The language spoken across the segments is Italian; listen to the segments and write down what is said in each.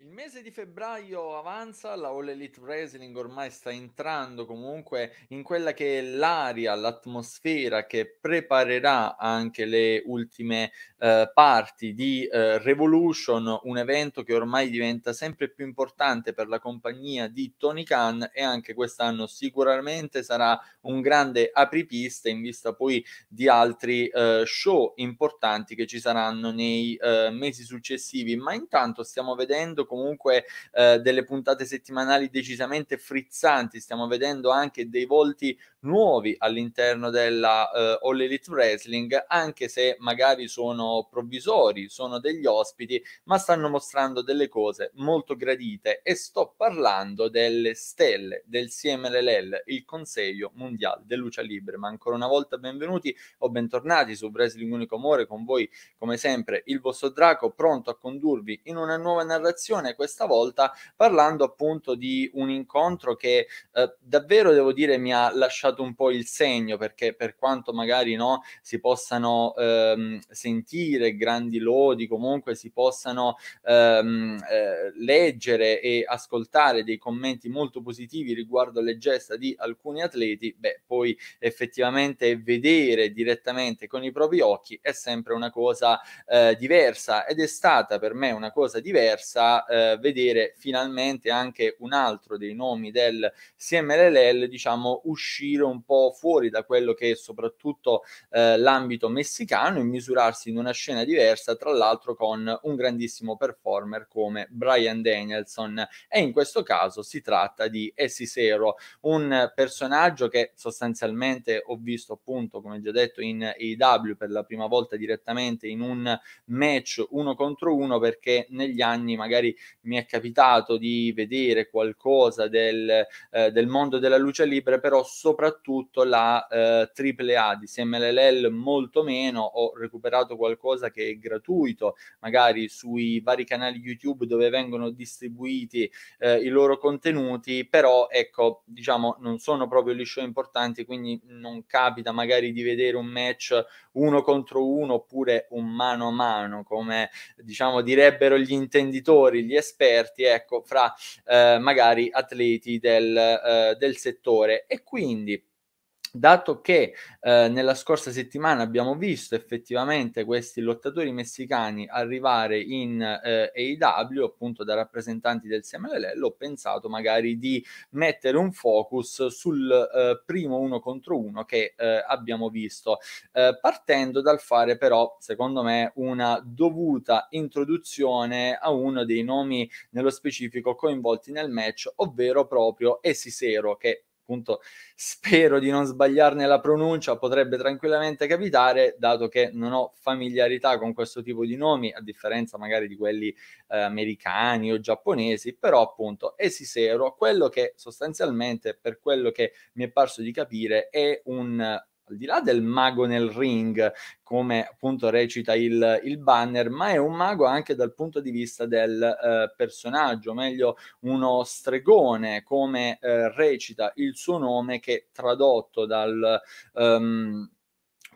Il mese di febbraio avanza, la All Elite Wrestling ormai sta entrando comunque in quella che è l'aria, l'atmosfera che preparerà anche le ultime eh, parti di eh, Revolution, un evento che ormai diventa sempre più importante per la compagnia di Tony Khan e anche quest'anno sicuramente sarà un grande apripista in vista poi di altri eh, show importanti che ci saranno nei eh, mesi successivi, ma intanto stiamo vedendo comunque eh, delle puntate settimanali decisamente frizzanti, stiamo vedendo anche dei volti nuovi all'interno della eh, All Elite Wrestling, anche se magari sono provvisori, sono degli ospiti, ma stanno mostrando delle cose molto gradite e sto parlando delle stelle del CMLL, il Consiglio Mondiale del Lucia Libre, ma ancora una volta benvenuti o bentornati su Wrestling Unico Amore con voi come sempre il vostro Draco pronto a condurvi in una nuova narrazione trasmissione, questa volta parlando appunto di un incontro che eh, davvero devo dire mi ha lasciato un po' il segno, perché per quanto magari no, si possano ehm, sentire grandi lodi, comunque si possano ehm, eh, leggere e ascoltare dei commenti molto positivi riguardo alle gesta di alcuni atleti, beh, poi effettivamente vedere direttamente con i propri occhi è sempre una cosa eh, diversa ed è stata per me una cosa diversa eh, vedere finalmente anche un altro dei nomi del CMLL, diciamo, uscire un po' fuori da quello che è soprattutto eh, l'ambito messicano e misurarsi in una scena diversa, tra l'altro con un grandissimo performer come Brian Danielson. E in questo caso si tratta di Esisero, un personaggio che sostanzialmente ho visto appunto, come già detto, in AEW per la prima volta direttamente in un match uno contro uno perché negli anni magari mi è capitato di vedere qualcosa del, eh, del mondo della luce libera, però soprattutto la eh, AAA di SMLL molto meno, ho recuperato qualcosa che è gratuito, magari sui vari canali YouTube dove vengono distribuiti eh, i loro contenuti, però ecco, diciamo, non sono proprio gli show importanti, quindi non capita magari di vedere un match uno contro uno oppure un mano a mano, come diciamo direbbero gli intenditori, degli esperti, ecco, fra eh, magari atleti del, eh, del settore. E quindi dato che eh, nella scorsa settimana abbiamo visto effettivamente questi lottatori messicani arrivare in eh, AEW appunto da rappresentanti del CMLL, ho pensato magari di mettere un focus sul eh, primo uno contro uno che eh, abbiamo visto, eh, partendo dal fare però secondo me una dovuta introduzione a uno dei nomi nello specifico coinvolti nel match, ovvero proprio Esisero che appunto spero di non sbagliarne la pronuncia, potrebbe tranquillamente capitare, dato che non ho familiarità con questo tipo di nomi, a differenza magari di quelli eh, americani o giapponesi, però appunto Esisero, quello che sostanzialmente, per quello che mi è parso di capire, è un al di là del mago nel ring, come appunto recita il, il, banner, ma è un mago anche dal punto di vista del eh, personaggio, meglio uno stregone, come eh, recita il suo nome che tradotto dal... Um,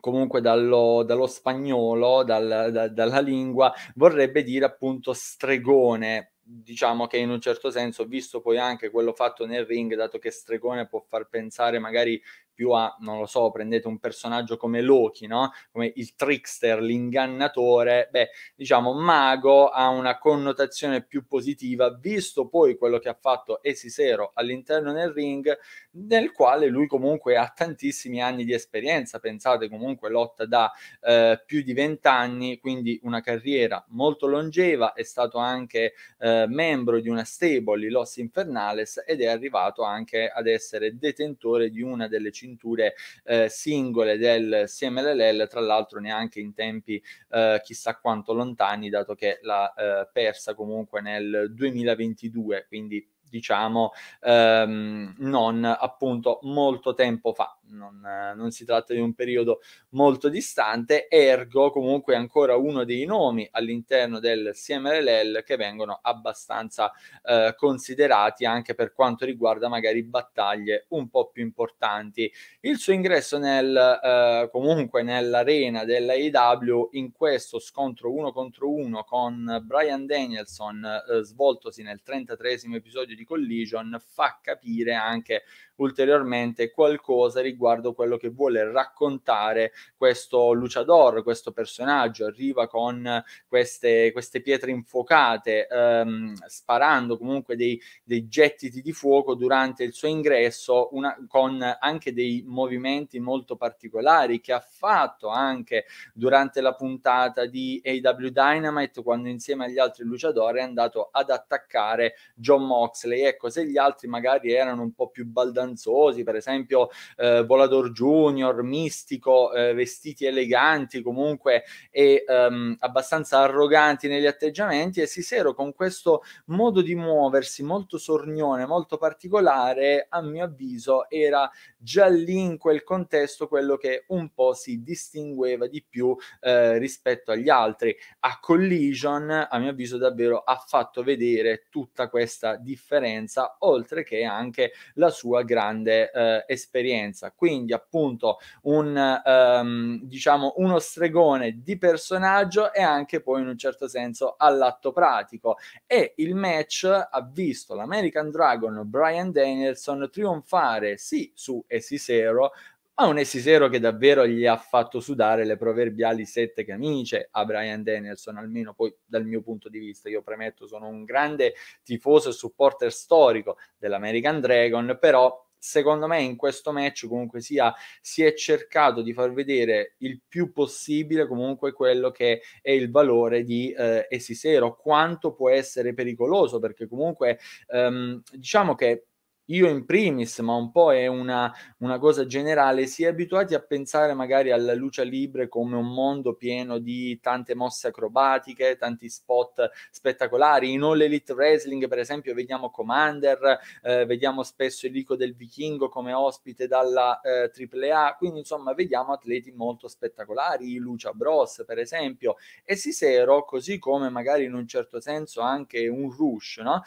comunque dallo, dallo spagnolo, dal, da, dalla lingua, vorrebbe dire appunto stregone, diciamo che in un certo senso, visto poi anche quello fatto nel ring, dato che stregone può far pensare magari più a, non lo so, prendete un personaggio come Loki, no? come il trickster, l'ingannatore, beh, diciamo, mago ha una connotazione più positiva, visto poi quello che ha fatto Esisero all'interno del ring, nel quale lui comunque ha tantissimi anni di esperienza, pensate comunque lotta da eh, più di vent'anni, quindi una carriera molto longeva, è stato anche eh, membro di una stable, i Los Infernales, ed è arrivato anche ad essere detentore di una delle cinque cinture eh, singole del CMLL, tra l'altro neanche in tempi eh, chissà quanto lontani, dato che l'ha eh, persa comunque nel 2022, quindi diciamo ehm, non appunto molto tempo fa, non, non, si tratta di un periodo molto distante, ergo comunque ancora uno dei nomi all'interno del CMLL che vengono abbastanza eh, considerati anche per quanto riguarda magari battaglie un po' più importanti. Il suo ingresso nel, eh, comunque nell'arena dell'AEW in questo scontro uno contro uno con Brian Danielson eh, svoltosi nel 33 episodio di Collision fa capire anche ulteriormente qualcosa riguardo quello che vuole raccontare questo Luciador, questo personaggio. Arriva con queste, queste pietre infuocate, ehm, sparando comunque dei, dei, gettiti di fuoco durante il suo ingresso, una, con anche dei movimenti molto particolari che ha fatto anche durante la puntata di AW Dynamite, quando insieme agli altri Luciador è andato ad attaccare John Moxley Presley, ecco, se gli altri magari erano un po' più baldanzosi, per esempio eh, Volador Junior, Mistico, eh, vestiti eleganti comunque e ehm, abbastanza arroganti negli atteggiamenti, e Sisero con questo modo di muoversi molto sornione, molto particolare, a mio avviso era già lì in quel contesto quello che un po' si distingueva di più eh, rispetto agli altri. A Collision, a mio avviso, davvero ha fatto vedere tutta questa differenza conferenza, oltre che anche la sua grande eh, esperienza. Quindi appunto un, ehm, diciamo, uno stregone di personaggio e anche poi in un certo senso all'atto pratico. E il match ha visto l'American Dragon Brian Danielson trionfare sì su Esisero, a un Esisero che davvero gli ha fatto sudare le proverbiali sette camicie a Brian Danielson, almeno poi dal mio punto di vista. Io premetto, sono un grande tifoso e supporter storico dell'American Dragon, però secondo me in questo match comunque sia si è cercato di far vedere il più possibile comunque quello che è il valore di eh, Esisero, quanto può essere pericoloso perché comunque ehm, diciamo che io in primis, ma un po' è una, una, cosa generale, si è abituati a pensare magari alla luce libre come un mondo pieno di tante mosse acrobatiche, tanti spot spettacolari. In All Elite Wrestling, per esempio, vediamo Commander, eh, vediamo spesso il Elico del Vichingo come ospite dalla eh, AAA, quindi insomma vediamo atleti molto spettacolari, Lucia Bros per esempio, e Sisero, così come magari in un certo senso anche un Rush, no?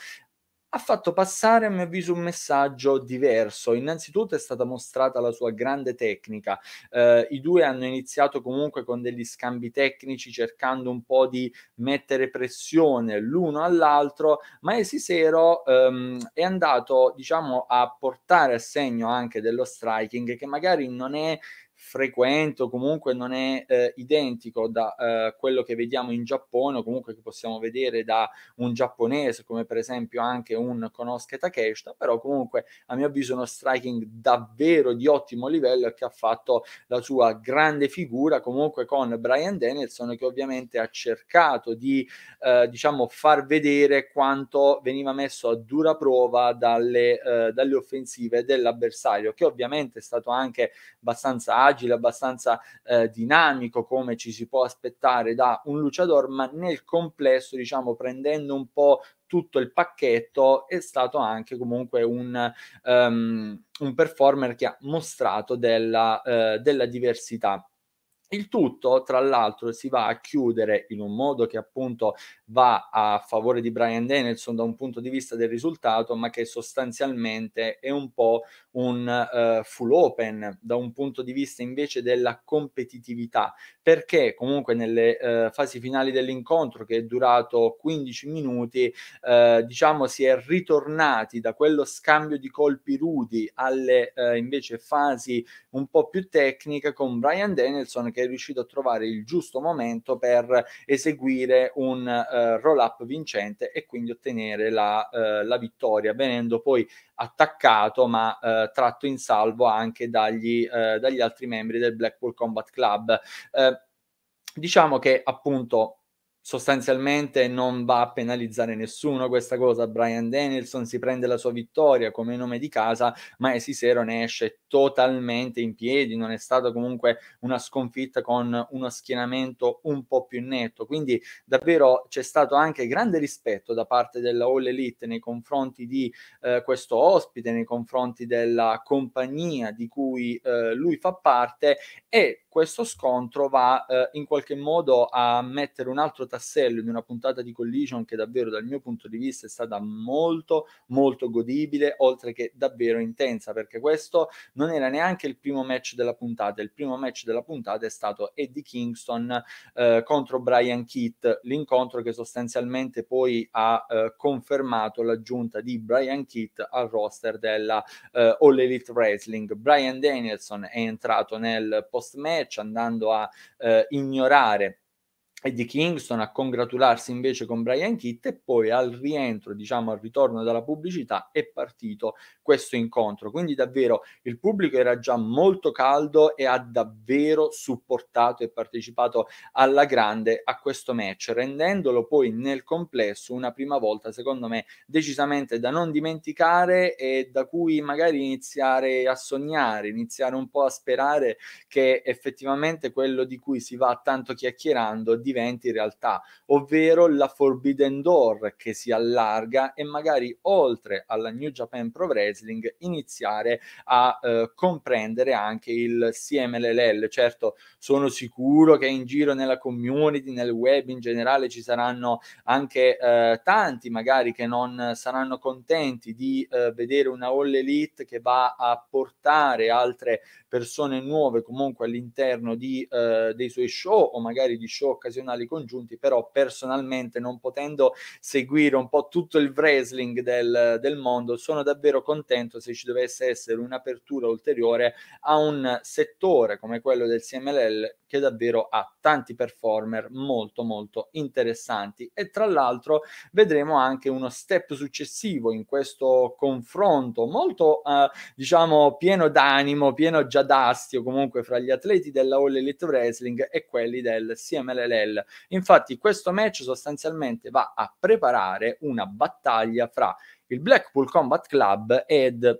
ha fatto passare a mio avviso un messaggio diverso. Innanzitutto è stata mostrata la sua grande tecnica. Eh, I due hanno iniziato comunque con degli scambi tecnici cercando un po' di mettere pressione l'uno all'altro, ma Esisero ehm, è andato diciamo a portare a segno anche dello striking che magari non è frequente o comunque non è eh, identico da eh, quello che vediamo in Giappone o comunque che possiamo vedere da un giapponese come per esempio anche un Konosuke Takeshita però comunque a mio avviso uno striking davvero di ottimo livello che ha fatto la sua grande figura comunque con Brian Danielson che ovviamente ha cercato di eh, diciamo far vedere quanto veniva messo a dura prova dalle, eh, dalle offensive dell'avversario che ovviamente è stato anche abbastanza agile agile, abbastanza eh, dinamico come ci si può aspettare da un luciador, ma nel complesso, diciamo, prendendo un po' tutto il pacchetto è stato anche comunque un, um, un performer che ha mostrato della, eh, della diversità il tutto, tra l'altro, si va a chiudere in un modo che appunto va a favore di Brian Danielson da un punto di vista del risultato, ma che sostanzialmente è un po' un uh, full open da un punto di vista invece della competitività, perché comunque nelle uh, fasi finali dell'incontro, che è durato 15 minuti, uh, diciamo si è ritornati da quello scambio di colpi rudi alle invece fasi un po' più tecniche con Brian Danielson che è riuscito a trovare il giusto momento per eseguire un uh, roll up vincente e quindi ottenere la, uh, la vittoria, venendo poi attaccato ma uh, tratto in salvo anche dagli, dagli, altri membri del Blackpool Combat Club. diciamo che appunto sostanzialmente non va a penalizzare nessuno questa cosa. Brian Danielson si prende la sua vittoria come nome di casa, ma Esisero ne esce totalmente in piedi. Non è stata comunque una sconfitta con uno schienamento un po' più netto. Quindi davvero c'è stato anche grande rispetto da parte della All Elite nei confronti di eh, questo ospite, nei confronti della compagnia di cui eh, lui fa parte e questo scontro va eh, in qualche modo a mettere un altro tassello di una puntata di Collision che davvero dal mio punto di vista è stata molto molto godibile, oltre che davvero intensa, perché questo non era neanche il primo match della puntata, il primo match della puntata è stato Eddie Kingston eh, contro Brian Keat, l'incontro che sostanzialmente poi ha eh, confermato l'aggiunta di Brian Keat al roster della eh, All Elite Wrestling. Brian Danielson è entrato nel post match andando a eh, ignorare Eddie Kingston a congratularsi invece con Brian Kitt e poi al rientro, diciamo al ritorno dalla pubblicità è partito questo incontro. Quindi davvero il pubblico era già molto caldo e ha davvero supportato e partecipato alla grande a questo match, rendendolo poi nel complesso una prima volta secondo me decisamente da non dimenticare e da cui magari iniziare a sognare, iniziare un po' a sperare che effettivamente quello di cui si va tanto chiacchierando diventi realtà, ovvero la Forbidden Door che si allarga e magari oltre alla New Japan Pro Wrestling iniziare a eh, comprendere anche il CMLL. Certo, sono sicuro che in giro nella community, nel web in generale ci saranno anche eh, tanti magari che non saranno contenti di eh, vedere una All Elite che va a portare altre persone nuove comunque all'interno di, eh, dei suoi show o magari di show occasionali professionali congiunti, però personalmente non potendo seguire un po' tutto il wrestling del, del mondo, sono davvero contento se ci dovesse essere un'apertura ulteriore a un settore come quello del CMLL che davvero ha tanti performer molto molto interessanti e tra l'altro vedremo anche uno step successivo in questo confronto molto eh, diciamo pieno d'animo, pieno già d'astio comunque fra gli atleti della All Elite Wrestling e quelli del CMLL Bell. Infatti questo match sostanzialmente va a preparare una battaglia fra il Blackpool Combat Club ed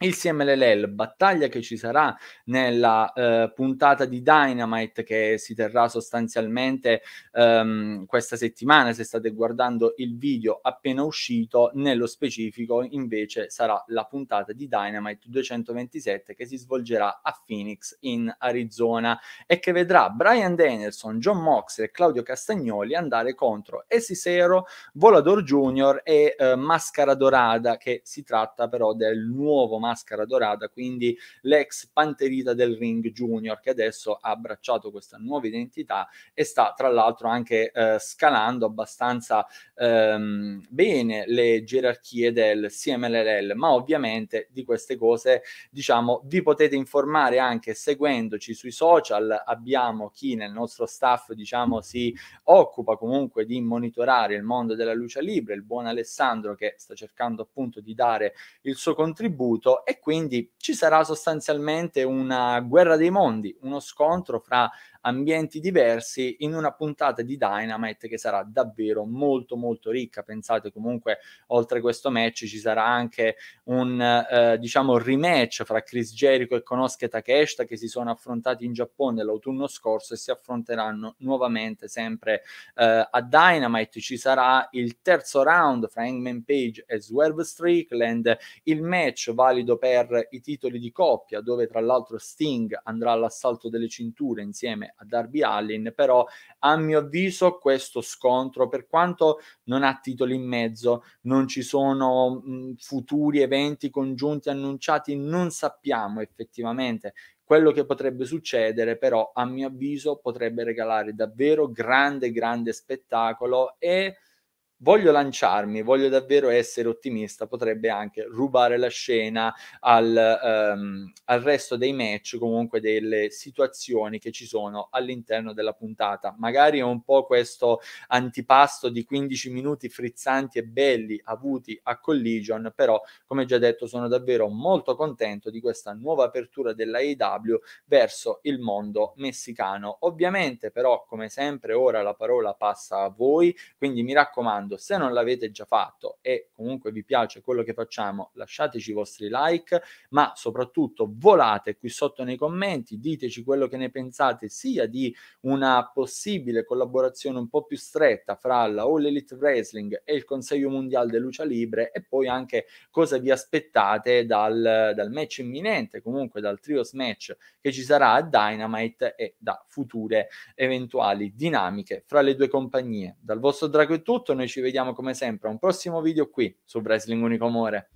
il CMLL, battaglia che ci sarà nella eh, puntata di Dynamite che si terrà sostanzialmente ehm, questa settimana, se state guardando il video appena uscito, nello specifico invece sarà la puntata di Dynamite 227 che si svolgerà a Phoenix in Arizona e che vedrà Brian Danielson, John Mox e Claudio Castagnoli andare contro Esisero, Volador Junior e eh, Mascara Dorada che si tratta però del nuovo Mascara maschera dorata, quindi l'ex panterita del ring junior che adesso ha abbracciato questa nuova identità e sta tra l'altro anche eh, scalando abbastanza ehm, bene le gerarchie del CMLL, ma ovviamente di queste cose diciamo vi potete informare anche seguendoci sui social, abbiamo chi nel nostro staff diciamo si occupa comunque di monitorare il mondo della luce libera, il buon Alessandro che sta cercando appunto di dare il suo contributo e quindi ci sarà sostanzialmente una guerra dei mondi, uno scontro fra ambienti diversi in una puntata di Dynamite che sarà davvero molto molto ricca. Pensate comunque oltre a questo match ci sarà anche un eh, diciamo rematch fra Chris Jericho e Konosuke Takeshita che si sono affrontati in Giappone l'autunno scorso e si affronteranno nuovamente sempre eh, a Dynamite. Ci sarà il terzo round fra Hangman Page e Swerve Strickland, il match valido per i titoli di coppia dove tra l'altro Sting andrà all'assalto delle cinture insieme a Darby Allin, però a mio avviso questo scontro, per quanto non ha titoli in mezzo, non ci sono mh, futuri eventi congiunti annunciati, non sappiamo effettivamente quello che potrebbe succedere, però a mio avviso potrebbe regalare davvero grande, grande spettacolo e voglio lanciarmi, voglio davvero essere ottimista, potrebbe anche rubare la scena al, ehm, al, resto dei match, comunque delle situazioni che ci sono all'interno della puntata. Magari è un po' questo antipasto di 15 minuti frizzanti e belli avuti a Collision, però come già detto sono davvero molto contento di questa nuova apertura della AEW verso il mondo messicano. Ovviamente però come sempre ora la parola passa a voi, quindi mi raccomando raccomando, se non l'avete già fatto e comunque vi piace quello che facciamo, lasciateci i vostri like, ma soprattutto volate qui sotto nei commenti, diteci quello che ne pensate sia di una possibile collaborazione un po' più stretta fra la All Elite Wrestling e il Consiglio Mondiale della Lucia Libre e poi anche cosa vi aspettate dal, dal match imminente, comunque dal trios match che ci sarà a Dynamite e da future eventuali dinamiche fra le due compagnie. Dal vostro Drago è tutto, noi ci ci vediamo come sempre a un prossimo video qui su Wrestling Unico Amore.